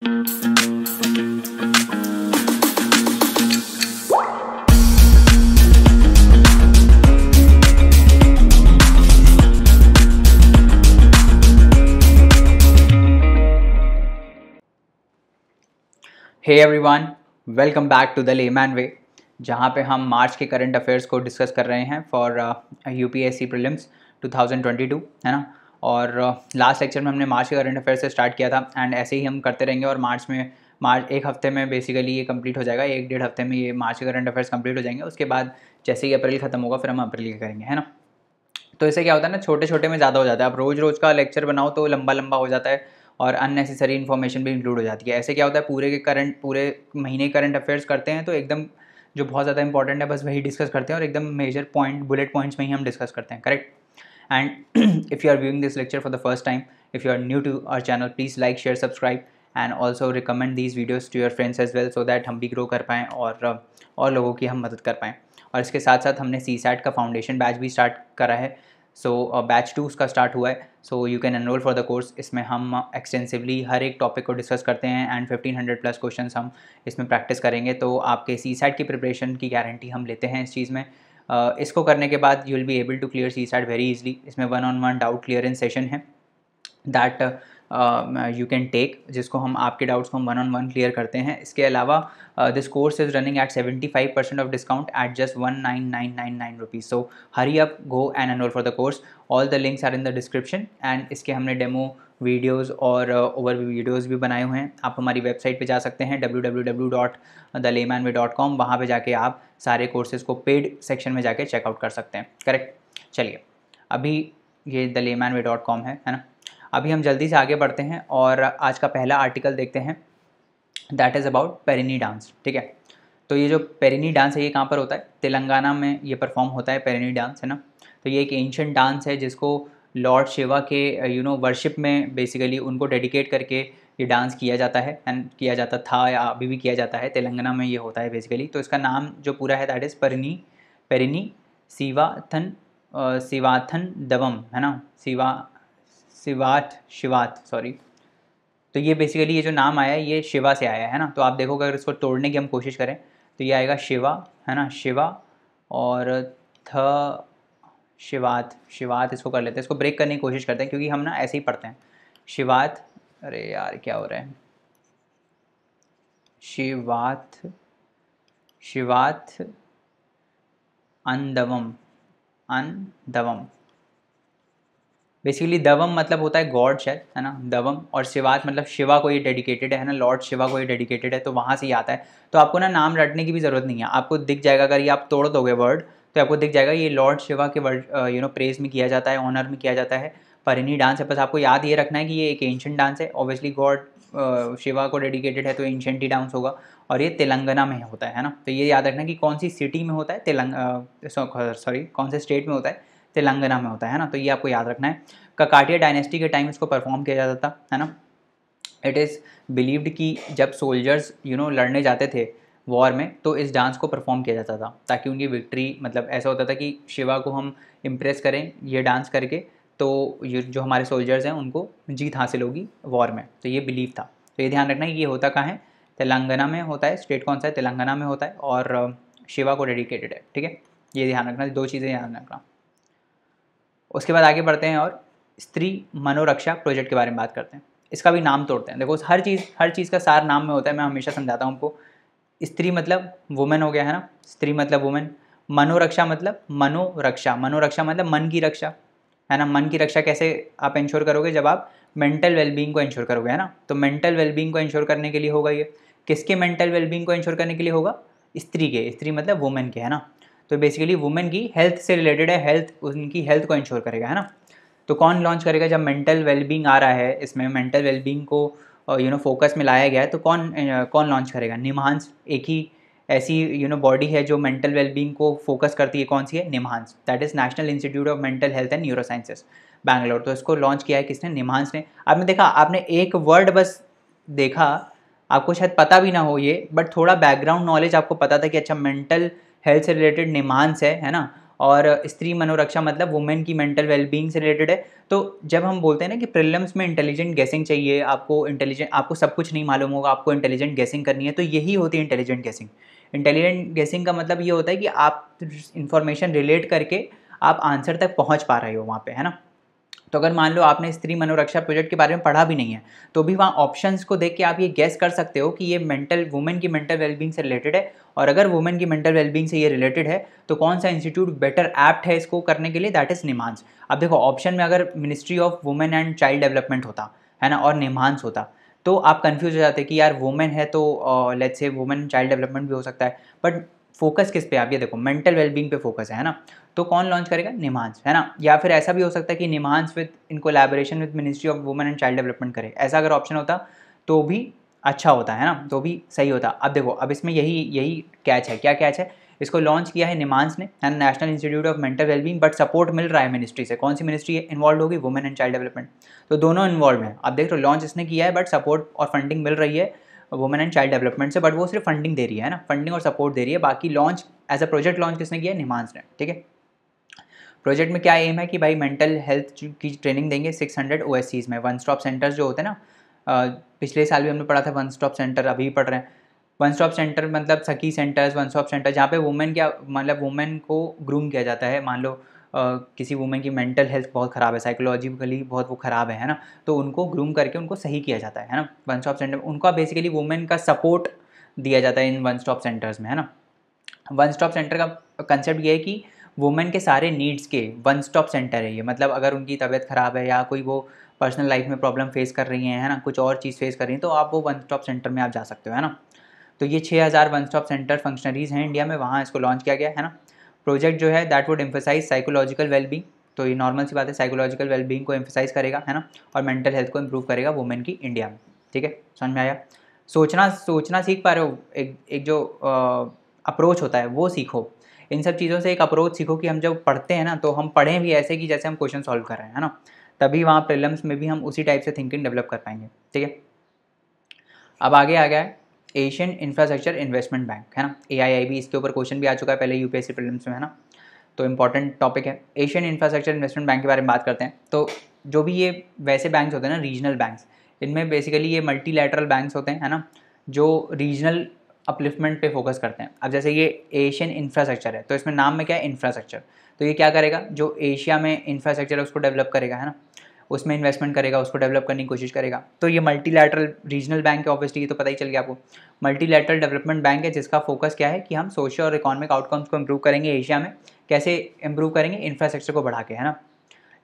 Hey everyone welcome back to the Layman Way जहाँ पे हम मार्च के करंट अफेयर्स को डिस्कस कर रहे हैं for U P S C prelims 2022 है ना और लास्ट लेक्चर में हमने मार्च के करंट अफेयर से स्टार्ट किया था एंड ऐसे ही हम करते रहेंगे और मार्च में मार्च एक हफ्ते में बेसिकली ये कंप्लीट हो जाएगा एक डेढ़ हफ्ते में ये मार्च के करंट अफेयर्स कंप्लीट हो जाएंगे उसके बाद जैसे ही अप्रैल खत्म होगा फिर हम अप्रैल के करेंगे है ना तो इससे क्या होता है ना छोटे छोटे में ज़्यादा हो जाता है आप रोज़ रोज़ का लेक्चर बनाओ तो लंबा लंबा हो जाता है और अननेसेसरी इन्फॉर्मेशन भी इंक्लूड हो जाती है ऐसे क्या होता है पूरे के करंट पूरे महीने करंट अफेयर्स करते हैं तो एकदम जो बहुत ज़्यादा इंपॉर्टेंट है बस वही डिस्कस करते हैं और एकदम मेजर पॉइंट बुलेट पॉइंट्स में ही हम डिस्कस करते हैं correct and if you are viewing this lecture for the first time if you are new to our channel please like share subscribe and also recommend these videos to your friends as well so that हम भी grow कर पाएँ और और लोगों की हम मदद कर पाएँ और इसके साथ साथ हमने सी सैट का फाउंडेशन बैच भी स्टार्ट करा है सो बैच टू उसका स्टार्ट हुआ है so you can enrol for the course इसमें हम एक्सटेंसिवली हर एक टॉपिक को डिस्कस करते हैं एंड 1500 प्लस क्वेश्चंस हम इसमें प्रैक्टिस करेंगे तो आपके सी सैट की प्रिपरेशन की गारंटी हम लेते हैं इस चीज़ में इसको करने के बाद you will be able to clear C SAT very easily इसमें one on one doubt in session है दैट यू कैन टेक जिसको हम आपके डाउट्स को हम वन ऑन वन क्लियर करते हैं इसके अलावा this course is running at seventy five percent off discount at just one nine nine nine nine rupees so hurry up go and enrol for the course all the links are in the description and इसके हमने demo videos और over videos भी बनाए हुए हैं आप हमारी website पे जा सकते हैं W W W dot the Layman Way dot com वहाँ पर जाके आप सारे कोर्सेज़ को पेड सेक्शन में जाके चेकआउट कर सकते हैं करेक्ट चलिए अभी ये the Layman Way dot com है है ना अभी हम जल्दी से आगे बढ़ते हैं और आज का पहला आर्टिकल देखते हैं that is about Perini dance ठीक है तो ये जो पेरिनी डांस है ये कहाँ पर होता है तेलंगाना में ये परफॉर्म होता है पेरिनी डांस है ना तो ये एक एंशंट डांस है जिसको लॉर्ड शिवा के यू नो वर्शिप में बेसिकली उनको डेडिकेट करके ये डांस किया जाता है एंड किया जाता था या अभी भी किया जाता है तेलंगाना में ये होता है बेसिकली तो इसका नाम जो पूरा है दैट इज़ परिनी परिनी सिवाथन सिवाथन दवम है ना सिवा शिवाथ शिवात सॉरी तो ये बेसिकली ये जो नाम आया है ये शिवा से आया है ना तो आप देखोगे अगर इसको तोड़ने की हम कोशिश करें तो ये आएगा शिवा है ना शिवा और थ शिवात शिवात इसको कर लेते हैं इसको ब्रेक करने की कोशिश करते हैं क्योंकि हम ना ऐसे ही पढ़ते हैं शिवात अरे यार क्या हो रहा है शिवात शिवात अनदवम अनदवम बेसिकली दवम मतलब होता है गॉड शायद है ना दवम और शिवात मतलब शिवा को ये डेडिकेटेड है ना लॉर्ड शिवा को ये डेडिकेटेड है तो वहाँ से ही आता है तो आपको ना नाम रटने की भी ज़रूरत नहीं है आपको दिख जाएगा अगर ये आप तोड़ दोगे वर्ड तो आपको दिख जाएगा ये लॉर्ड शिवा के वर्ड यू नो प्रेज में किया जाता है ऑनर में किया जाता है परिनी डांस है बस आपको याद ये रखना है कि ये एक एंशंट डांस है ऑब्वियसली गॉड शिवा को डेडिकेटेड है तो एंशंट ही डांस होगा और ये तेलंगाना में होता है ना तो ये याद रखना कि कौन सी सिटी में होता है तेलंगा सॉरी कौन से स्टेट में होता है तेलंगाना में होता है ना तो ये आपको याद रखना है ककाटिया डायनेस्टी के टाइम इसको परफॉर्म किया जाता था है ना इट इज़ बिलीव्ड कि जब सोल्जर्स यू नो लड़ने जाते थे वॉर में तो इस डांस को परफॉर्म किया जाता था ताकि उनकी विक्ट्री मतलब ऐसा होता था कि शिवा को हम इम्प्रेस करें ये डांस करके तो ये जो हमारे सोल्जर्स हैं उनको जीत हासिल होगी वॉर में तो ये बिलीव था तो ये ध्यान रखना ये होता कहाँ है तेलंगाना में होता है स्टेट कौन सा है तेलंगाना में होता है और uh, शिवा को डेडिकेटेड है ठीक है ये ध्यान रखना दो चीज़ें ध्यान रखना उसके बाद आगे बढ़ते हैं और स्त्री मनोरक्षा प्रोजेक्ट के बारे में बात करते हैं इसका भी नाम तोड़ते हैं देखो हर चीज़ हर चीज़ का सार नाम में होता है मैं हमेशा समझाता हूँ आपको स्त्री मतलब वुमेन हो गया है ना स्त्री मतलब वुमेन मनोरक्षा मतलब मनोरक्षा मनोरक्षा मतलब मन की रक्षा है ना मन की रक्षा कैसे आप इंश्योर करोगे जब आप मेंटल वेलबींग को इंश्योर करोगे है ना तो मेंटल वेलबींग को इंश्योर करने के लिए होगा ये किसके मेंटल वेलबींग को इंश्योर करने के लिए होगा स्त्री के स्त्री मतलब वुमेन के है ना तो बेसिकली वुमेन की हेल्थ से रिलेटेड है हेल्थ उनकी हेल्थ को इंश्योर करेगा है ना तो कौन लॉन्च करेगा जब मेंटल वेलबींग आ रहा है इसमें मेंटल वेलबींग को यू नो फोकस में लाया गया है तो कौन uh, कौन लॉन्च करेगा निमहांस एक ही ऐसी यू नो बॉडी है जो मेंटल वेलबींग को फोकस करती है कौन सी है NIMHANS that is national institute of mental health and neuro sciences Bangalore तो इसको लॉन्च किया है किसने निमहांस ने आपने देखा आपने एक वर्ड बस देखा आपको शायद पता भी ना हो ये बट थोड़ा बैकग्राउंड नॉलेज आपको पता था कि अच्छा मेंटल हेल्थ से रिलेटेड निमांस है है ना और स्त्री मनोरक्षा मतलब वुमेन की मेंटल वेलबींग से रिलेटेड है तो जब हम बोलते हैं ना कि प्रिलम्स में इंटेलिजेंट गैसिंग चाहिए आपको इंटेलिजेंट आपको सब कुछ नहीं मालूम होगा आपको इंटेलिजेंट गैसिंग करनी है तो यही होती है इंटेलिजेंट गैसिंग इंटेलिजेंट गैसिंग का मतलब ये होता है कि आप इन्फॉर्मेशन रिलेट करके आप आंसर तक पहुंच पा रहे हो वहाँ पे है ना तो अगर मान लो आपने स्त्री मनोरक्षा प्रोजेक्ट के बारे में पढ़ा भी नहीं है तो भी वहाँ ऑप्शंस को देख के आप ये गैस कर सकते हो कि ये मेंटल वुमेन की मेंटल वेलबींग से रिलेटेड है और अगर वुमेन की मेंटल वेलबींग से ये रिलेटेड है तो कौन सा इंस्टीट्यूट बेटर ऐप्ट है इसको करने के लिए दैट इज़ निमांस अब देखो ऑप्शन में अगर ministry of women and child development होता है ना और निमांस होता तो आप कन्फ्यूज हो जाते कि यार वुमेन है तो let's say women child development भी हो सकता है बट फोकस किस पे आप ये देखो मेंटल वेलबींग पे फोकस है ना तो कौन लॉन्च करेगा निमांस है ना या फिर ऐसा भी हो सकता है कि NIMHANS within collaboration with ministry of women and child development करे ऐसा अगर ऑप्शन होता तो भी अच्छा होता है ना तो भी सही होता अब देखो अब इसमें यही यही कैच है क्या कैच है इसको लॉन्च किया है निमांस ने ना national institute of mental wellbeing but support मिल रहा है मिनिस्ट्री से कौन सी मिनिस्ट्री इन्वॉल्व होगी वुमेन एंड चाइल्ड डेवलपमेंट तो दोनों इन्वॉल्व हैं अब देख लो लॉन्च इसने किया है बट सपोर्ट और फंडिंग मिल रही है वुमेन एंड चाइल्ड डेवलपमेंट से बट वो सिर्फ फंडिंग दे रही है ना फंडिंग और सपोर्ट दे रही है बाकी launch as a project launch किसने किया निमांस ने ठीक है प्रोजेक्ट में क्या एम है कि भाई मेंटल हेल्थ की ट्रेनिंग देंगे सिक्स हंड्रेड में वन स्टॉप सेंटर्स जो होते हैं ना पिछले साल भी हमने पढ़ा था वन स्टॉप सेंटर अभी भी पढ़ रहे हैं वन स्टॉप सेंटर मतलब सखी सेंटर्स वन स्टॉप सेंटर जहाँ पे वुमेन क्या मतलब वुमेन को ग्रूम किया जाता है मान लो किसी वुमेन की मेंटल हेल्थ बहुत ख़राब है साइकोलॉजिकली बहुत वो ख़राब है ना तो उनको ग्रूम करके उनको सही किया जाता है ना वन स्टॉप सेंटर उनका बेसिकली वुमेन का सपोर्ट दिया जाता है इन वन स्टॉप सेंटर्स में है ना वन स्टॉप सेंटर का कंसेप्ट ये है कि वुमेन के सारे नीड्स के वन स्टॉप सेंटर है ये मतलब अगर उनकी तबीयत ख़राब है या कोई वो पर्सनल लाइफ में प्रॉब्लम फेस कर रही हैं है ना कुछ और चीज़ फेस कर रही हैं तो आप वो वन स्टॉप सेंटर में आप जा सकते हो है ना तो ये 6000 वन स्टॉप सेंटर फंक्शनरीज हैं इंडिया में वहाँ इसको लॉन्च किया गया है ना प्रोजेक्ट जो है that would emphasise psychological wellbeing तो ये नॉर्मल सी बात है साइकोलॉजिकल वेलबींग को एम्फोसाइज करेगा है ना और मेंटल हेल्थ को इम्प्रूव करेगा वुमेन की इंडिया में ठीक है समझ में आया सोचना सोचना सीख पा रहे हो एक एक जो अप्रोच होता है वो सीखो इन सब चीज़ों से एक अप्रोच सीखो कि हम जब पढ़ते हैं ना तो हम पढ़ें भी ऐसे कि जैसे हम क्वेश्चन सॉल्व कर रहे हैं है ना तभी वहाँ प्रिलम्स में भी हम उसी टाइप से थिंकिंग डेवलप कर पाएंगे ठीक है अब आगे आ गया है एशियन इंफ्रास्ट्रक्चर इन्वेस्टमेंट बैंक है ना ए इसके ऊपर क्वेश्चन भी आ चुका है पहले यू पी प्रीलिम्स में है ना तो इंपॉर्टेंट टॉपिक है एशियन इंफ्रास्ट्रक्चर इन्वेस्टमेंट बैंक के बारे में बात करते हैं तो जो भी ये वैसे बैंक्स होते हैं ना रीजनल बैंक्स इनमें बेसिकली ये लेटरल बैंक्स होते हैं है ना जो रीजनल अपलिफ्टमेंट पे फोकस करते हैं अब जैसे ये एशियन इंफ्रास्ट्रक्चर है तो इसमें नाम में क्या है इंफ्रास्ट्रक्चर तो ये क्या करेगा जो एशिया में इंफ्रास्ट्रक्चर है उसको डेवलप करेगा है ना उसमें इन्वेस्टमेंट करेगा उसको डेवलप करने की कोशिश करेगा तो ये मल्टीलेटरल रीजनल बैंक है ऑब्वियसली ये तो पता ही चल गया आपको मल्टीलेटरल डेवलपमेंट बैंक है जिसका फोकस क्या है कि हम सोशल और इकोनॉमिक आउटकम्स को इम्प्रूव करेंगे एशिया में कैसे इम्प्रूव करेंगे इंफ्रास्ट्रक्चर को बढ़ा के है ना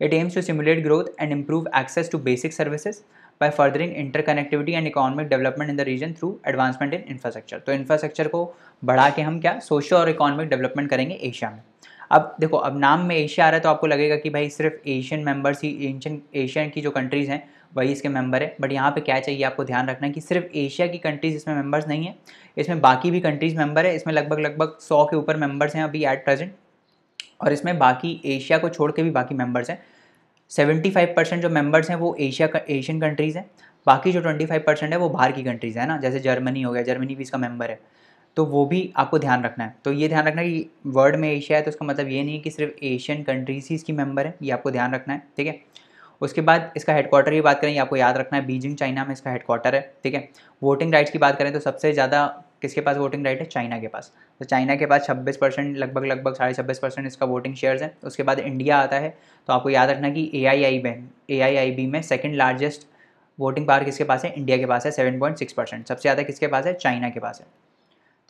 it aims to simulate growth and improve access to basic services by furthering interconnectivity and economic development in the region through advancement in infrastructure तो इंफ्रास्ट्रक्चर को बढ़ा के हम क्या सोशल और इकोनॉमिक डेवलपमेंट करेंगे एशिया में अब देखो अब नाम में एशिया आ रहा है तो आपको लगेगा कि भाई सिर्फ एशियन मेंबर्स ही एशियन एशियन की जो कंट्रीज़ हैं वही इसके मेंबर है बट यहाँ पे क्या चाहिए आपको ध्यान रखना है कि सिर्फ एशिया की कंट्रीज़ इसमें मेंबर्स नहीं है इसमें बाकी भी कंट्रीज़ मेंबर है इसमें लगभग लगभग सौ के ऊपर मेंबर्स हैं अभी एट प्रेजेंट और इसमें बाकी एशिया को छोड़ के भी बाकी मेंबर्स हैं सेवेंटी फाइव परसेंट जो मेम्बर्स हैं वो एशिया का एशियन कंट्रीज़ हैं बाकी जो ट्वेंटी फाइव परसेंट है वो बाहर की कंट्रीज़ है ना जैसे जर्मनी हो गया जर्मनी भी इसका मेम्बर है तो वो भी आपको ध्यान रखना है तो ये ध्यान रखना है कि वर्ल्ड में एशिया है तो उसका मतलब ये नहीं है कि सिर्फ एशियन कंट्रीज ही इसकी मेंबर है ये आपको ध्यान रखना है ठीक है उसके बाद इसका हेडक्वार्टर की बात करें ये आपको याद रखना है बीजिंग चाइना में इसका हेडक्वार्टर है ठीक है वोटिंग राइट्स की बात करें तो सबसे ज़्यादा किसके पास वोटिंग राइट है चाइना के पास तो चाइना के पास छब्बीस परसेंट लगभग लगभग साढ़े छब्बीस परसेंट इसका वोटिंग शेयर्स है उसके बाद इंडिया आता है तो आपको याद रखना कि ए आई आई में ए आई आई बी में सेकेंड लार्जेस्ट वोटिंग पावर किसके पास है इंडिया के पास है सेवन पॉइंट सिक्स परसेंट सबसे ज़्यादा किसके पास है चाइना के पास है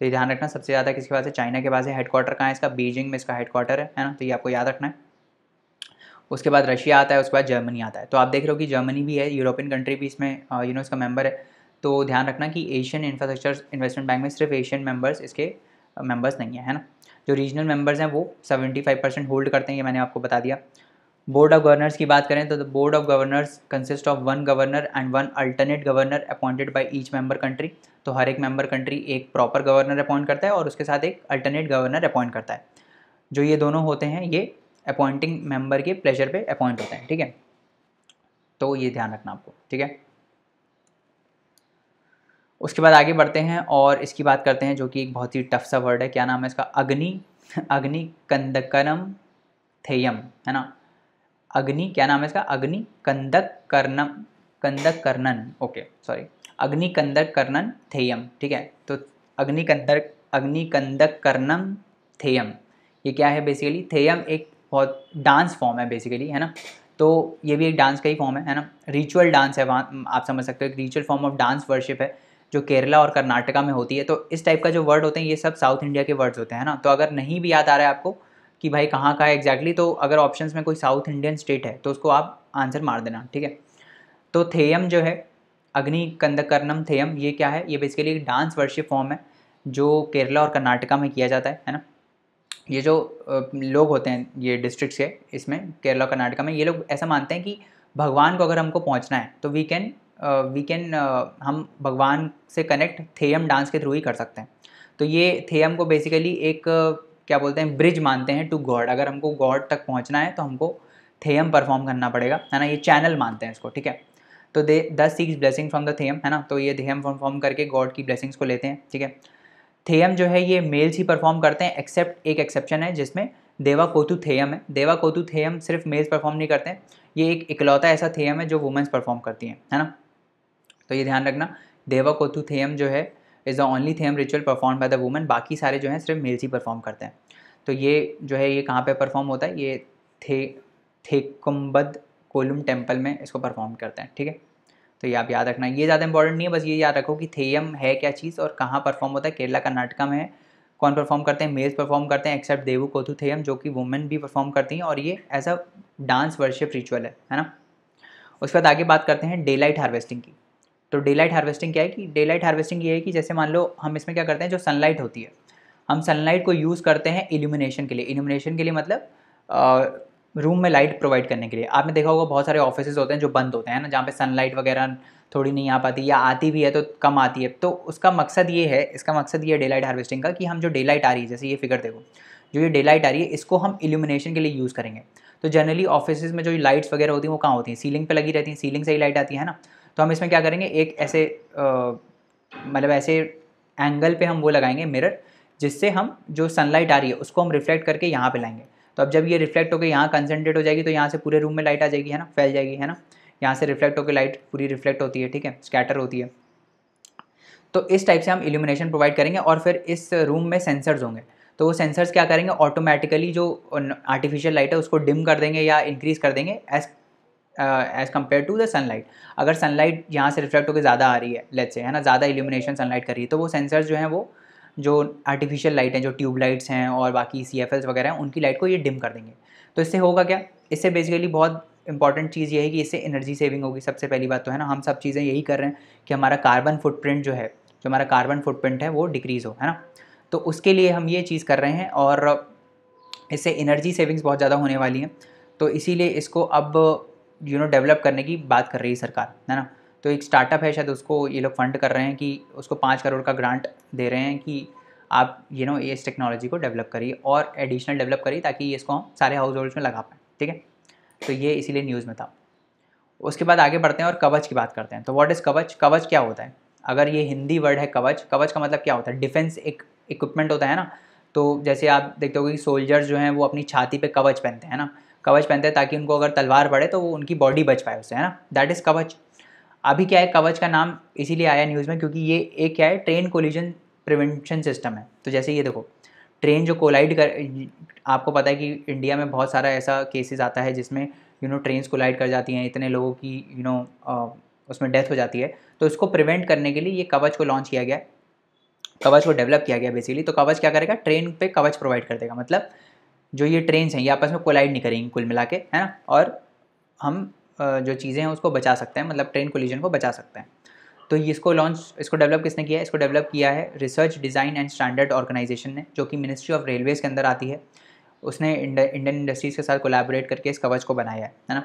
तो ये ध्यान रखना सबसे ज़्यादा किसके पास है चाइना के पास है हेडक्वार्टर कहाँ है इसका बीजिंग में इसका हेडक्वार्टर है है ना तो ये आपको याद रखना है उसके बाद रशिया आता है उसके बाद जर्मनी आता है तो आप देख रहे हो कि जर्मनी भी है यूरोपियन कंट्री भी इसमें यू uh, नो इसका मेंबर है तो ध्यान रखना कि एशियन इंफ्रास्ट्रक्चर इन्वेस्टमेंट बैंक में सिर्फ एशियन मेंबर्स इसके मेंबर्स uh, नहीं है है ना जो रीजनल मेंबर्स हैं वो 75 परसेंट होल्ड करते हैं ये मैंने आपको बता दिया बोर्ड ऑफ गवर्नर्स की बात करें तो the board of governors consist of one governor and one alternate governor appointed by each member country तो हर एक मेंबर कंट्री एक प्रॉपर गवर्नर अपॉइंट करता है और उसके साथ एक अल्टरनेट गवर्नर अपॉइंट करता है जो ये दोनों होते हैं ये अपॉइंटिंग मेंबर के प्लेजर पे अपॉइंट होते हैं ठीक है तो ये ध्यान रखना आपको ठीक है उसके बाद आगे बढ़ते हैं और इसकी बात करते हैं जो कि एक बहुत ही टफ सा वर्ड है क्या नाम है इसका अग्नि अग्नि कंदकनम थेयम है ना अग्नि क्या नाम है इसका Agni Kandakarnam Kandakarnan okay sorry Agni कंदक कर्णन Theyyam ठीक है तो अग्नि कंदक अग्नि कंदक कर्णम थेयम ये क्या है बेसिकली थेयम एक बहुत डांस फॉर्म है बेसिकली है ना तो ये भी एक डांस का ही फॉर्म है है ना रिचुअल डांस है वहाँ आप समझ सकते हो एक ritual form of dance worship है जो केरला और कर्नाटका में होती है तो इस टाइप का जो वर्ड होते हैं ये सब साउथ इंडिया के वर्ड्स होते हैं ना तो अगर नहीं भी याद आ रहा है आपको कि भाई कहाँ का है एग्जैक्टली तो अगर ऑप्शन में कोई साउथ इंडियन स्टेट है तो उसको आप आंसर मार देना ठीक है तो थेयम जो है अग्नि कंदकर्णम थेयम ये क्या है ये बेसिकली एक डांस वर्शिप फॉर्म है जो केरला और कर्नाटका में किया जाता है है ना ये जो लोग होते हैं ये डिस्ट्रिक्ट्स के इसमें केरला कर्नाटका में ये लोग ऐसा मानते हैं कि भगवान को अगर हमको पहुंचना है तो वी कैन वी कैन हम भगवान से कनेक्ट थेयम डांस के थ्रू ही कर सकते हैं तो ये थेयम को बेसिकली एक क्या बोलते हैं ब्रिज मानते हैं टू गॉड अगर हमको गॉड तक पहुँचना है तो हमको थेयम परफॉर्म करना पड़ेगा है ना ये चैनल मानते हैं इसको ठीक है तो they the six blessing from the Theyyam है ना तो ये थेम परफॉर्म करके गॉड की ब्लेसिंग्स को लेते हैं ठीक है थेयम जो है ये मेल्स ही परफॉर्म करते हैं एक्सेप्ट एक एक्सेप्शन है जिसमें देवा कोतु थेयम है देवा कोतु थेयम सिर्फ मेल्स परफॉर्म नहीं करते हैं ये एक इकलौता ऐसा थेयम है जो वुमेंस परफॉर्म करती हैं है ना तो ये ध्यान रखना देवा कोतु थेयम जो है is the only Theyyam ritual performed by the women बाकी सारे जो हैं सिर्फ मेल्स ही परफॉर्म करते हैं तो ये जो है ये कहाँ पे परफॉर्म होता है ये थे थेकुम्बद कोलम टेम्पल में इसको परफॉर्म करते हैं ठीक है तो ये आप याद रखना ये ज़्यादा इंपॉर्टेंट नहीं है बस ये याद रखो कि थेयम है क्या चीज़ और कहाँ परफॉर्म होता है केरला कर्नाटका में है कौन परफॉर्म करते हैं मेल्स परफॉर्म करते हैं एक्सेप्ट देवू कोथु थेयम जो कि वुमेन भी परफॉर्म करती हैं और ये as a dance worship ritual है है ना उसके बाद आगे बात करते हैं डे लाइट हार्वेस्टिंग की तो डे लाइट हार्वेस्टिंग क्या है कि डे लाइट हार्वेस्टिंग ये है कि जैसे मान लो हम इसमें क्या करते हैं जो सनलाइट होती है हम सनलाइट को यूज़ करते हैं इल्यूमिनेशन के लिए इल्यूमिनेशन के लिए मतलब रूम में लाइट प्रोवाइड करने के लिए आपने देखा होगा बहुत सारे ऑफिसेज होते हैं जो बंद होते हैं ना जहाँ पे सनलाइट वगैरह थोड़ी नहीं आ पाती या आती भी है तो कम आती है तो उसका मकसद ये है इसका मकसद ये डे लाइट हार्वेस्टिंग का कि हम जो डे लाइट आ रही है जैसे ये फिगर देखो जो ये डे लाइट आ रही है इसको हम इल्यूमिनेशन के लिए यूज़ करेंगे तो जनरली ऑफिस में जो लाइट्स वगैरह होती हैं वो कहाँ होती हैं सीलिंग पर लगी रहती हैं सीलिंग से ही लाइट आती है ना तो हम इसमें क्या करेंगे एक ऐसे मतलब ऐसे एंगल पे हम वो लगाएंगे मिरर जिससे हम जो सनलाइट आ रही है उसको हम रिफ्लेक्ट करके यहाँ पे लाएंगे तो अब जब ये रिफ्लेक्ट होकर यहाँ कंसनट्रेट हो जाएगी तो यहाँ से पूरे रूम में लाइट आ जाएगी है ना फैल जाएगी है ना यहाँ से रिफ्लेक्ट होकर लाइट पूरी रिफ्लेक्ट होती है ठीक है स्कैटर होती है तो इस टाइप से हम इल्यूमिनेशन प्रोवाइड करेंगे और फिर इस रूम में सेंसर्स होंगे तो वो सेंसर्स क्या करेंगे ऑटोमेटिकली जो आर्टिफिशियल लाइट है उसको डिम कर देंगे या इंक्रीज़ कर देंगे as as compare to the sunlight अगर सनलाइट यहाँ से रिफ्लेक्ट होकर ज़्यादा आ रही है लेट से है ना ज़्यादा इल्यूमिनेशन सनलाइट कर रही है तो वो सेंसर्स जो हैं वो जो आर्टिफिशियल लाइट हैं जो ट्यूब लाइट्स हैं और बाकी सी एफ वगैरह हैं उनकी लाइट को ये डिम कर देंगे तो इससे होगा क्या इससे बेसिकली बहुत इंपॉर्टेंट चीज़ ये है कि इससे एनर्जी सेविंग होगी सबसे पहली बात तो है ना हम सब चीज़ें यही कर रहे हैं कि हमारा कार्बन फुटप्रिंट जो है जो हमारा कार्बन फुटप्रिंट है वो डिक्रीज़ हो है ना तो उसके लिए हम ये चीज़ कर रहे हैं और इससे एनर्जी सेविंग्स बहुत ज़्यादा होने वाली हैं तो इसीलिए इसको अब यू नो डेवलप करने की बात कर रही है सरकार है ना तो एक स्टार्टअप है शायद उसको ये लोग फंड कर रहे हैं कि उसको पाँच करोड़ का ग्रांट दे रहे हैं कि आप यू नो इस टेक्नोलॉजी को डेवलप करिए और एडिशनल डेवलप करिए ताकि इसको हम सारे हाउस होल्ड्स में लगा पाएँ ठीक है तो ये इसीलिए न्यूज़ में था उसके बाद आगे बढ़ते हैं और कवच की बात करते हैं तो व्हाट इज़ कवच कवच क्या होता है अगर ये हिंदी वर्ड है कवच कवच का मतलब क्या होता है डिफेंस एक इक्विपमेंट होता है ना तो जैसे आप देखते हो कि सोल्जर्स जो हैं वो अपनी छाती पे कवच पहनते हैं ना कवच पहनते हैं ताकि उनको अगर तलवार पड़े तो वो उनकी बॉडी बच पाए उससे है ना दैट इज़ कवच अभी क्या है कवच का नाम इसीलिए आया न्यूज़ में क्योंकि ये एक क्या है ट्रेन कोलिजन प्रिवेंशन सिस्टम है तो जैसे ये देखो ट्रेन जो कोलाइड कर आपको पता है कि इंडिया में बहुत सारा ऐसा केसेस आता है जिसमें यू नो ट्रेन कोलाइड कर जाती हैं इतने लोगों की यू you नो know, उसमें डेथ हो जाती है तो इसको प्रिवेंट करने के लिए ये कवच को लॉन्च किया गया कवच को डेवलप किया गया बेसिकली तो कवच क्या करेगा ट्रेन पे कवच प्रोवाइड कर देगा मतलब जो ये ट्रेन हैं ये आपस में कोलाइड नहीं करेंगी कुल मिला के है ना और हम जो चीज़ें हैं उसको बचा सकते हैं मतलब ट्रेन कोलिजन को बचा सकते हैं तो इसको लॉन्च इसको डेवलप किसने किया है इसको डेवलप किया है research design and standard organisation ने जो कि मिनिस्ट्री ऑफ रेलवेज़ के अंदर आती है उसने इंडियन इंडस्ट्रीज़ के साथ कोलाबोरेट करके इस कवच को बनाया है है ना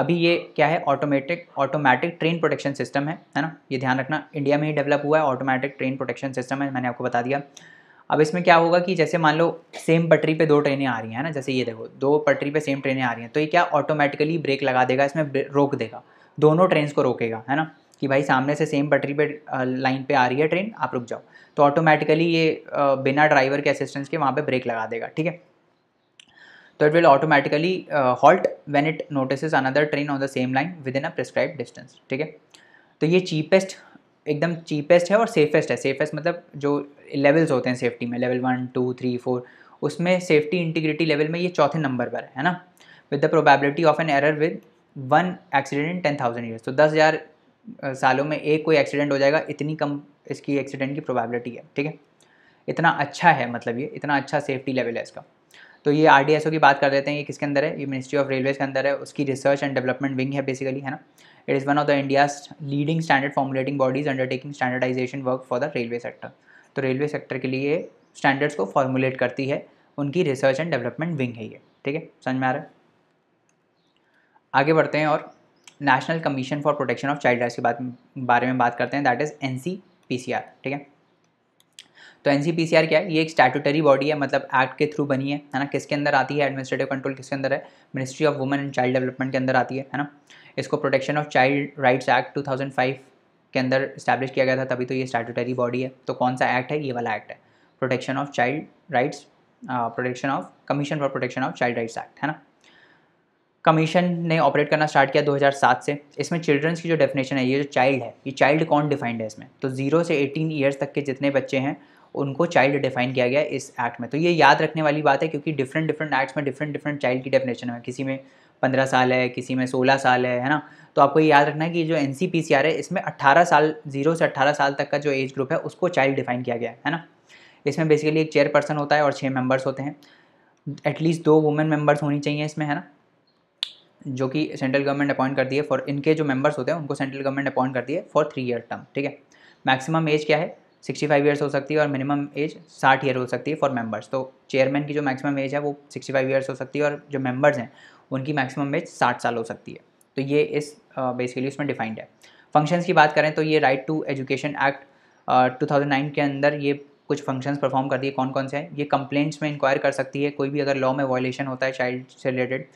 अभी ये क्या है automatic automatic train protection system है है ना ये ध्यान रखना इंडिया में ही डेवलप हुआ है ऑटोमेटिक ट्रेन प्रोटेक्शन सिस्टम है मैंने आपको बता दिया अब इसमें क्या होगा कि जैसे मान लो सेम पटरी पे दो ट्रेनें आ रही हैं ना जैसे ये देखो दो पटरी पे सेम ट्रेनें आ रही हैं तो ये क्या ऑटोमेटिकली ब्रेक लगा देगा इसमें रोक देगा दोनों ट्रेन को रोकेगा है ना कि भाई सामने से सेम पटरी पे लाइन पे आ रही है ट्रेन आप रुक जाओ तो ऑटोमेटिकली ये बिना ड्राइवर के असिस्टेंस के वहाँ पे ब्रेक लगा देगा ठीक है तो it will automatically halt when it notice another train on the same line within a prescribe distance ठीक है तो ये चीपेस्ट एकदम चीपेस्ट है और सेफेस्ट है सेफेस्ट मतलब जो लेवल्स होते हैं सेफ्टी में level one two three four उसमें सेफ्टी इंटीग्रिटी लेवल में ये चौथे नंबर पर है ना with the probability of an error with one accident in ten thousand years तो दस हज़ार सालों में एक कोई एक्सीडेंट हो जाएगा इतनी कम इसकी एक्सीडेंट की प्रोबेबिलिटी है ठीक है इतना अच्छा है मतलब ये इतना अच्छा सेफ्टी लेवल है इसका तो ये आर की बात कर देते हैं ये किसके अंदर है ये मिनिस्ट्री ऑफ रेलवेज के अंदर है उसकी रिसर्च एंड डेवलपमेंट विंग है बेसिकली है ना It is one of the India's leading standard formulating bodies undertaking standardization work for the railway sector. तो रेलवे सेक्टर के लिए स्टैंडर्ड्स को फॉर्मुलेट करती है उनकी रिसर्च एंड डेवलपमेंट विंग है ये ठीक है समझ में आ रहा है आगे बढ़ते हैं और national commission for protection of child rights के बारे में बात करते हैं दैट इज़ एन ठीक है तो एन क्या है ये एक स्टैटूटरी बॉडी है मतलब एक्ट के थ्रू बनी है है ना किसके अंदर आती है एडमिनिस्ट्रेटिव कंट्रोल किसके अंदर है ministry of women and child development के अंदर आती है है ना इसको protection of child rights act 2005 के अंदर स्टैब्लिश किया गया था तभी तो ये स्टैटूटरी बॉडी है तो कौन सा एक्ट है ये वाला एक्ट है protection of child rights protection of commission for protection of child rights act है ना कमीशन ने ऑपरेट करना स्टार्ट किया 2007 से इसमें चिल्ड्रंस की जो डेफिनेशन है ये जो चाइल्ड है ये चाइल्ड कौन डिफाइंड है इसमें तो जीरो से एटीन ईयर्स तक के जितने बच्चे हैं उनको चाइल्ड डिफाइन किया गया इस एक्ट में तो ये याद रखने वाली बात है क्योंकि डिफरेंट डिफरेंट एक्ट्स में डिफरेंट डिफरेंट चाइल्ड की डेफिनेशन है किसी में पंद्रह साल है किसी में सोलह साल है है ना तो आपको ये याद रखना है कि जो N C P C R है इसमें अट्ठारह साल जीरो से अट्ठारह साल तक का जो एज ग्रुप है उसको चाइल्ड डिफाइन किया गया है, ना इसमें बेसिकली एक चेयरपर्सन होता है और छः मेम्बर्स होते हैं एटलीस्ट दो वुमेन मेम्बर्स होनी चाहिए इसमें है ना जो कि सेंट्रल गवर्नमेंट अपॉइंट कर दिए फॉर इनके जो मेम्बर्स होते हैं उनको सेंट्रल गवर्नमेंट अपॉइंट कर दिए फॉर थ्री ईयर टर्म ठीक है मैक्सिमम एज क्या है सिक्सटी फाइव ईयर्स हो सकती है और मिनिमम एज साठ ईयर हो सकती है फॉर मेंबर्स तो चेयरमैन की जो मैक्सिमम एज है वो सिक्सटी फाइव ईयर्स हो सकती है और जो मेंबर्स हैं उनकी मैक्सिमम एज साठ साल हो सकती है तो ये इस बेसिकली uh, उसमें डिफाइंड है फंक्शंस की बात करें तो ये राइट टू एजुकेशन एक्ट 2009 के अंदर ये कुछ फंक्शंस परफॉर्म करती है कौन कौन से हैं ये कंप्लेंट्स में इंक्वायर कर सकती है कोई भी अगर लॉ में वॉयलेशन होता है चाइल्ड से रिलेटेड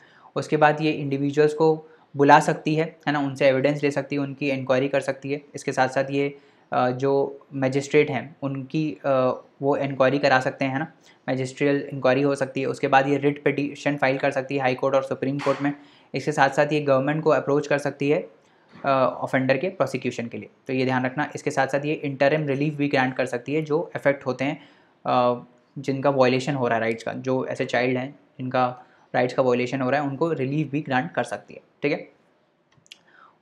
उसके बाद ये इंडिविजुअल्स को बुला सकती है है ना उनसे एविडेंस ले सकती है उनकी इंक्वायरी कर सकती है इसके साथ साथ ये जो मजिस्ट्रेट हैं उनकी वो इंक्वायरी करा सकते हैं ना मजिस्ट्रियल इंक्वायरी हो सकती है उसके बाद ये रिट पटिशन फाइल कर सकती है हाई कोर्ट और सुप्रीम कोर्ट में इसके साथ साथ ये गवर्नमेंट को अप्रोच कर सकती है ऑफेंडर के प्रोसिक्यूशन के लिए तो ये ध्यान रखना इसके साथ साथ ये इंटरम रिलीफ भी ग्रांट कर सकती है जो अफेक्ट होते हैं जिनका वॉयलेशन हो रहा है राइट्स का जो ऐसे चाइल्ड हैं जिनका राइट्स का वॉयलेशन हो रहा है उनको रिलीफ भी ग्रांट कर सकती है ठीक है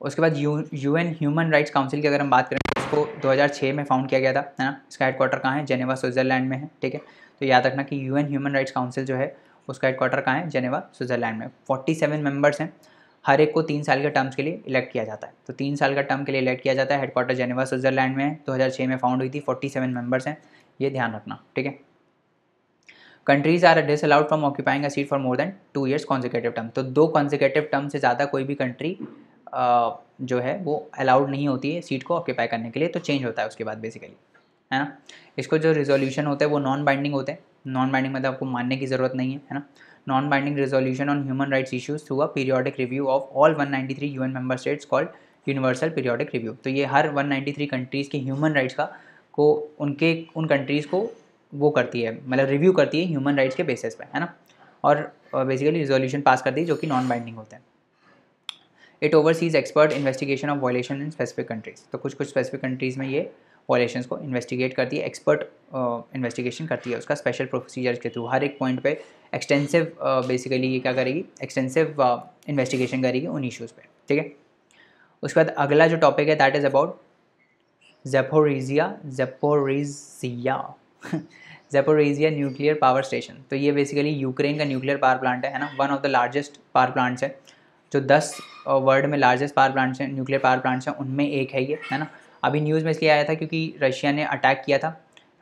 उसके बाद U U N human rights council की अगर हम बात करें इसको 2006 में फाउंड किया गया था है ना इसका हेडक्वार्टर कहाँ है जेनेवा स्विट्जरलैंड में है ठीक है तो याद रखना कि यूएन ह्यूमन राइट्स काउंसिल जो है उसका हेडक्वार्टर कहाँ है जेनेवा स्विट्जरलैंड में फोर्टी सेवन मेम्बर्स हैं हर एक को तीन साल के टर्म्स के लिए इलेक्ट किया जाता है तो तीन साल का टर्म के लिए इलेक्ट किया जाता है हेडक्वार्टर जेनेवा स्विट्जरलैंड में दो हज़ार में फाउंड हुई थी फोर्टी सेवन मेम्बर्स हैं ये ध्यान रखना ठीक है countries are allowed from occupying a seat for more than two years consecutive term तो दो कॉन्जिकेटिव टर्म से ज़्यादा कोई भी कंट्री जो है वो अलाउड नहीं होती है सीट को ऑक्यूपाई करने के लिए तो चेंज होता है उसके बाद बेसिकली है ना इसको जो रिजोल्यूशन होता है वो नॉन बाइंडिंग होते हैं नॉन बाइंडिंग मतलब आपको मानने की ज़रूरत नहीं है है ना non binding resolution on human rights issues through a periodic review of all one three U N member states called universal periodic review तो ये हर वन थ्री कंट्रीज़ के ह्यूमन राइट्स का को उनके उन कंट्रीज़ को वो करती है मतलब रिव्यू करती है ह्यूमन राइट्स के बेसिस पर है ना और बेसिकली रिजोल्यूशन पास करती है जो कि नॉन बाइंडिंग होते हैं it oversees expert investigation of violation in specific countries तो कुछ कुछ स्पेसिफिक कंट्रीज़ में ये वॉलेशन को इन्वेस्टिगेट करती है एक्सपर्ट इन्वेस्टिगेशन करती है उसका स्पेशल प्रोसीजर्स के थ्रू हर एक पॉइंट पर एक्सटेंसिव बेसिकली ये क्या करेगी एक्सटेंसिव इन्वेस्टिगेशन करेगी उन इशूज़ पर ठीक है उसके बाद अगला जो टॉपिक है that is about Zaporizhzhia Zaporizhzhia Zaporizhzhia nuclear power station तो ये बेसिकली यूक्रेन का न्यूक्लियर पावर प्लांट है ना one of the largest power plants है जो दस वर्ल्ड में लार्जेस्ट पावर प्लांट्स हैं न्यूक्लियर पावर प्लांट्स हैं उनमें एक है ये है ना अभी न्यूज़ में इसलिए आया था क्योंकि रशिया ने अटैक किया था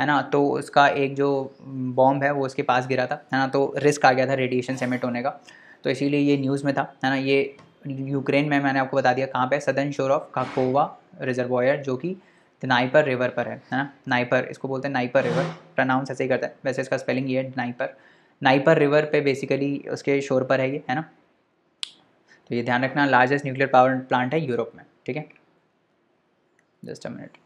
है ना तो उसका एक जो बॉम्ब है वो उसके पास गिरा था है ना तो रिस्क आ गया था रेडिएशन सेमेट होने का तो इसीलिए ये न्यूज़ में था है ना ये यूक्रेन में मैंने आपको बता दिया कहाँ पर सदर्न शोर ऑफ काकोवा रिजर्वॉयर जो कि नाइपर रिवर पर है है ना नाइपर इसको बोलते हैं नाइपर रिवर प्रनाउंस ऐसे ही करता है वैसे इसका स्पेलिंग ये है नाइपर नाइपर रिवर पे बेसिकली उसके शोर पर है ये है ना तो ये ध्यान रखना लार्जेस्ट न्यूक्लियर पावर प्लांट है यूरोप में ठीक है जस्ट अ मिनट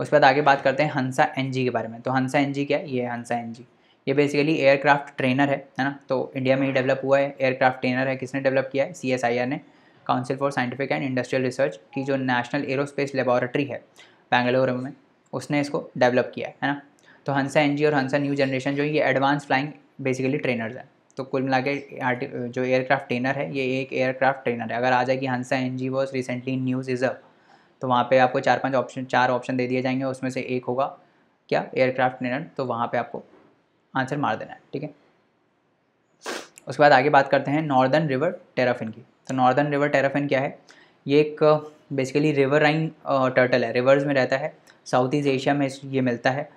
उसके बाद आगे बात करते हैं हंसा एन के बारे में तो हंसा एन क्या है ये हंसा एन ये बेसिकली एयरक्राफ्ट ट्रेनर है है ना तो इंडिया में ही डेवलप हुआ है एयरक्राफ्ट ट्रेनर है किसने डेवलप किया है सी ने council for scientific and industrial research की जो नेशनल एरोस्पेस लेबॉरेटरी है बेंगलोर में उसने इसको डेवलप किया है ना तो हंसा एन और हंसा न्यू जनरेशन जो ये एडवांस फ्लाइंग बेसिकली ट्रेनर्स हैं तो कुल मिला के जो एयरक्राफ्ट ट्रेनर है ये एक एयरक्राफ्ट ट्रेनर है अगर आ जाएगी Hansa N G was recently news is reserve तो वहाँ पे आपको चार पांच ऑप्शन चार ऑप्शन दे दिए जाएंगे उसमें से एक होगा क्या एयरक्राफ्ट ट्रेनर तो वहाँ पे आपको आंसर मार देना है ठीक है उसके बाद आगे बात करते हैं नॉर्दर्न रिवर टेराफिन की तो नॉर्दर्न रिवर टेराफिन क्या है ये एक बेसिकली रिवर राइन टर्टल है रिवर्स में रहता है साउथ ईस्ट एशिया में ये मिलता है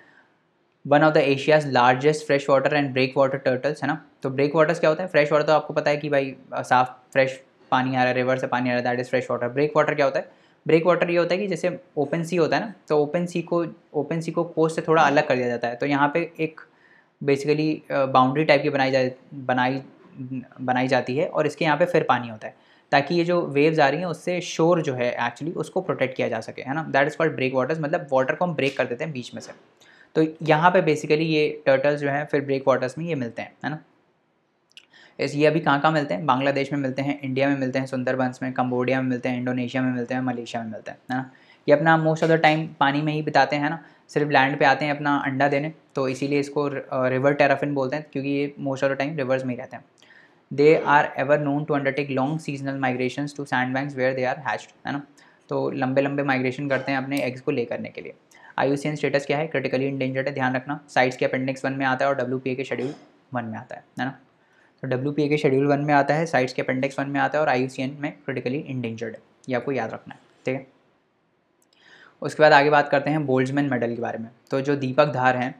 one of the Asia's largest fresh water and break water turtles है ना तो ब्रेक वाटर्स क्या होता है फ्रेश वाटर तो आपको पता है कि भाई साफ फ्रेश पानी आ रहा है रिवर से पानी आ रहा है that is fresh water break water क्या होता है ब्रेक वाटर ये होता है कि जैसे ओपन सी होता है ना तो ओपन सी को ओपन सी को कोस्ट से थोड़ा अलग कर दिया जाता है तो यहाँ पे एक बेसिकली बाउंड्री टाइप की बनाई जा बनाई बनाई जाती है और इसके यहाँ पे फिर पानी होता है ताकि ये जो वेव्स आ रही हैं उससे शोर जो है एक्चुअली उसको प्रोटेक्ट किया जा सके है ना that is called break waters मतलब वाटर को हम ब्रेक कर देते हैं बीच में से तो यहाँ पे बेसिकली ये टर्टल्स जो हैं फिर ब्रेक वाटर्स में ये मिलते हैं है ना इस ये अभी कहाँ कहाँ मिलते हैं बांग्लादेश में मिलते हैं इंडिया में मिलते हैं सुंदरबंस में कम्बोडिया में मिलते हैं इंडोनेशिया में मिलते हैं मलेशिया में मिलते हैं है ना ये अपना मोस्ट ऑफ द टाइम पानी में ही बिताते हैं ना सिर्फ लैंड पे आते हैं अपना अंडा देने तो इसीलिए इसको रिवर टेराफिन बोलते हैं क्योंकि ये most of the time rivers में ही रहते हैं they are ever known to undertake long seasonal migration to sand bank where they are hatched है ना तो लंबे लंबे माइग्रेशन करते हैं अपने एग्स को ले करने के लिए आई स्टेटस क्या है क्रिटिकली इंडेंजर्ड है ध्यान रखना साइट्स के अपेंडिक्स वन में आता है और डब्ल्यू के शेड्यूल वन में आता है है ना तो डब्ल्यू के शेड्यूल वन में आता है साइट्स के अपेंडिक्स वन में आता है और आई में क्रिटिकली इंडेंजर्ड है ये आपको याद रखना है ठीक है उसके बाद आगे बात करते हैं बोल्ड्समैन मेडल के बारे में तो जो दीपक धार हैं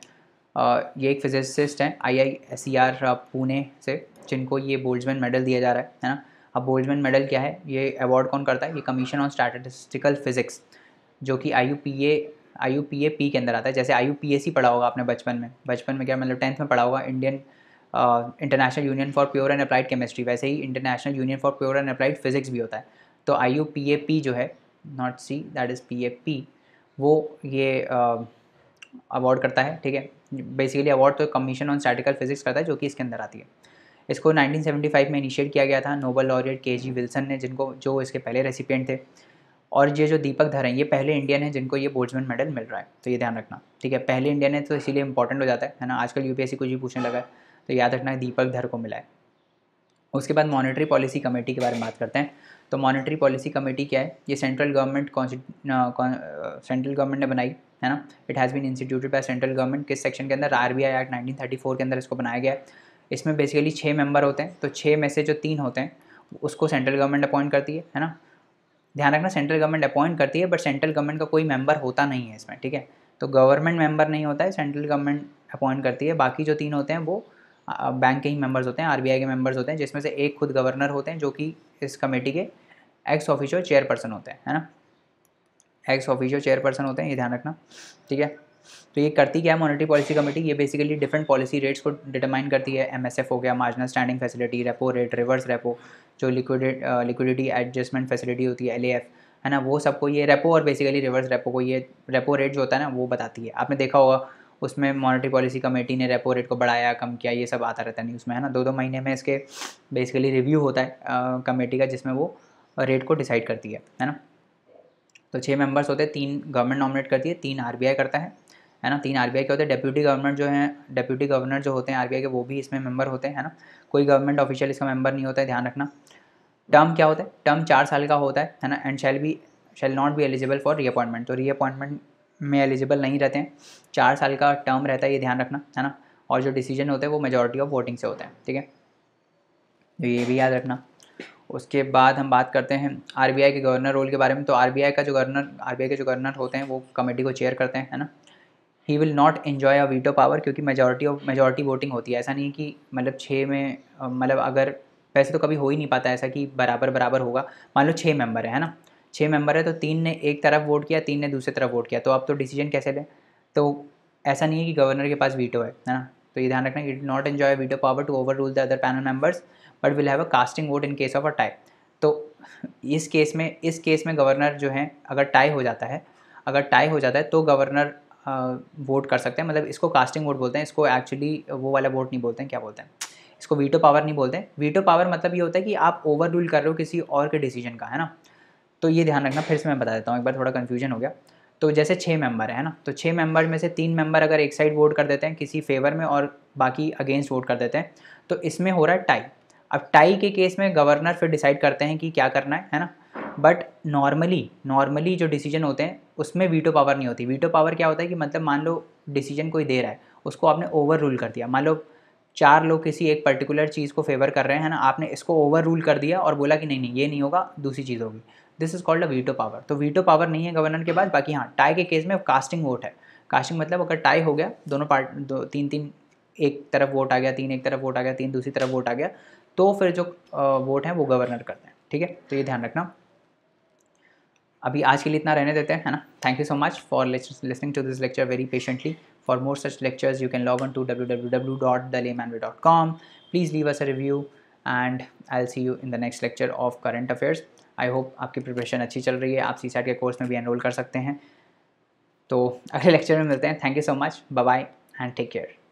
ये एक फिजिसिस्ट हैं I I S C R Pune से जिनको ये बोल्ड्समैन मेडल दिया जा रहा है है ना अब बोल्ड्समैन मेडल क्या है ये अवार्ड कौन करता है ये कमीशन ऑन स्टैटिस्टिकल फिजिक्स जो कि I U P A I U P A P के अंदर आता है जैसे I U P S C पढ़ा होगा आपने बचपन में बचपन में क्या मतलब टेंथ में पढ़ा होगा Indian international union for pure and applied chemistry वैसे ही international union for pure and applied physics भी होता है तो I U P A P जो है not C that is P A P वो ये अवार्ड uh, करता है ठीक है बेसिकली अवार्ड तो कमीशन ऑन स्टैटिकल फिजिक्स करता है जो कि इसके अंदर आती है इसको 1975 में इनिशिएट किया गया था नोबल लॉरियर के जी विल्सन ने जिनको जो इसके पहले रेसिपियंट थे और ये जो दीपक धर हैं ये पहले इंडियन हैं जिनको ये बोर्ड्समैन मेडल मिल रहा है तो ये ध्यान रखना ठीक है पहले इंडियन है तो इसीलिए इंपॉर्टेंट हो जाता है है ना आजकल यूपीएससी कुछ भी पूछने लगा है तो याद रखना है दीपक धर को मिला है उसके बाद मॉनेटरी पॉलिसी कमेटी के बारे में बात करते हैं तो मॉनेटरी पॉलिसी कमेटी क्या है ये सेंट्रल गवर्नमेंट सेंट्रल गवर्नमेंट ने बनाई है ना it has been instituted by central government किस सेक्शन के अंदर R B I act nineteen के अंदर इसको बनाया गया है इसमें बेसिकली छः मेंबर होते हैं तो छः में से जो तीन होते हैं उसको सेंट्रल गवर्नमेंट अपॉइंट करती है है ना ध्यान रखना सेंट्रल गवर्नमेंट अपॉइंट करती है बट सेंट्रल गवर्नमेंट का कोई मेंबर होता नहीं है इसमें ठीक है तो गवर्नमेंट मेंबर नहीं होता है सेंट्रल गवर्नमेंट अपॉइंट करती है बाकी जो तीन होते हैं वो बैंक के ही मेंबर्स होते हैं आरबीआई के मेंबर्स होते हैं जिसमें से एक खुद गवर्नर होते हैं जो कि इस कमेटी के एक्स ऑफिशियल चेयरपर्सन होते हैं है ना एक्स ऑफिशियल चेयरपर्सन होते हैं ये ध्यान रखना ठीक है तो ये करती क्या है मॉनेटरी पॉलिसी कमेटी ये बेसिकली डिफरेंट पॉलिसी रेट्स को डिटरमाइन करती है एमएसएफ हो गया marginal standing facility repo rate reverse repo जो लिक्विड लिक्विडिटी एडजस्टमेंट फैसिलिटी होती है एल है ना वो सबको ये रेपो और बेसिकली रिवर्स रेपो को ये रेपो रेट जो होता है ना वो बताती है आपने देखा होगा उसमें मॉनेटरी पॉलिसी कमेटी ने रेपो रेट को बढ़ाया कम किया ये सब आता रहता है न्यूज़ में है ना दो दो महीने में इसके बेसिकली रिव्यू होता है कमेटी का जिसमें वो रेट को डिसाइड करती है है ना तो छः मेंबर्स होते हैं तीन गवर्नमेंट नॉमिनेट करती है तीन आर करता है है ना तीन आर के होते हैं डेप्यूटी गवर्नर जो है डेप्यूटी गवर्नर जो होते हैं आर के वो भी इसमें मेंबर होते हैं है ना कोई गवर्नमेंट ऑफिशियल इसका मेंबर नहीं होता है ध्यान रखना टर्म क्या होता है टर्म चार साल का होता है है ना and shall be shall not be eligible for reappointment तो रीअपॉइंटमेंट में एलिजिबल नहीं रहते हैं चार साल का टर्म रहता है ये ध्यान रखना है ना और जो डिसीजन होते हैं वो मेजोरिटी ऑफ वोटिंग से होते हैं ठीक है तो ये भी याद रखना उसके बाद हम बात करते हैं आरबीआई के गवर्नर रोल के बारे में तो आरबीआई का जो गवर्नर आरबीआई के जो गवर्नर होते हैं वो कमेटी को चेयर करते हैं है ना he will not enjoy a veto power क्योंकि मेजोरिटी ऑफ मेजॉरिटी वोटिंग होती है ऐसा नहीं कि मतलब छः में मतलब अगर वैसे तो कभी हो ही नहीं पाता ऐसा कि बराबर बराबर होगा मान लो छः मेंबर है ना छः मेंबर है तो तीन ने एक तरफ वोट किया तीन ने दूसरी तरफ वोट किया तो आप तो डिसीजन कैसे लें तो ऐसा नहीं है कि गवर्नर के पास वीटो है है ना तो ये ध्यान रखना it not enjoy veto power to overrule the other panel members but will have a casting vote in case of a tie तो इस केस में इस केस में गवर्नर जो है अगर टाई हो जाता है अगर टाई हो जाता है तो गवर्नर वोट कर सकते हैं मतलब इसको कास्टिंग वोट बोलते हैं इसको एक्चुअली वो वाला वोट नहीं बोलते हैं क्या बोलते हैं इसको वीटो पावर नहीं बोलते वीटो पावर मतलब ये होता है कि आप ओवर रूल कर रहे हो किसी और के डिसीजन का है ना तो ये ध्यान रखना फिर से मैं बता देता हूँ एक बार थोड़ा कन्फ्यूजन हो गया तो जैसे छः मेंबर है ना तो छः मेंबर में से तीन मेंबर अगर एक साइड वोट कर देते हैं किसी फेवर में और बाकी अगेंस्ट वोट कर देते हैं तो इसमें हो रहा है टाई अब टाई के केस में गवर्नर फिर डिसाइड करते हैं कि क्या करना है है ना बट नॉर्मली नॉर्मली जो डिसीजन होते हैं उसमें वीटो पावर नहीं होती वीटो पावर क्या होता है कि मतलब मान लो डिसीजन कोई दे रहा है उसको आपने ओवर रूल कर दिया मान लो चार लोग किसी एक पर्टिकुलर चीज़ को फेवर कर रहे हैं ना आपने इसको ओवर रूल कर दिया और बोला कि नहीं नहीं ये नहीं होगा दूसरी चीज़ होगी this is called a veto power तो वीटो पावर नहीं है गवर्नर के पास बाकी हाँ टाई के केस में कास्टिंग वोट है कास्टिंग मतलब अगर टाई हो गया दोनों पार्ट दो तीन तीन एक तरफ वोट आ गया तीन एक तरफ वोट आ गया तीन दूसरी तरफ वोट आ गया तो फिर जो वोट हैं वो गवर्नर करते हैं ठीक है तो ये ध्यान रखना अभी आज के लिए इतना रहने देते हैं है ना thank you so much for listening to this lecture very patiently for more such lectures you can log on to W W W dot dot the com please leave us a review and I'll see you in the next lecture of current affairs I hope आपकी preparation अच्छी चल रही है आप सी के course में भी enrol कर सकते हैं तो अगले लेक्चर में मिलते हैं thank you so much bye bye and take care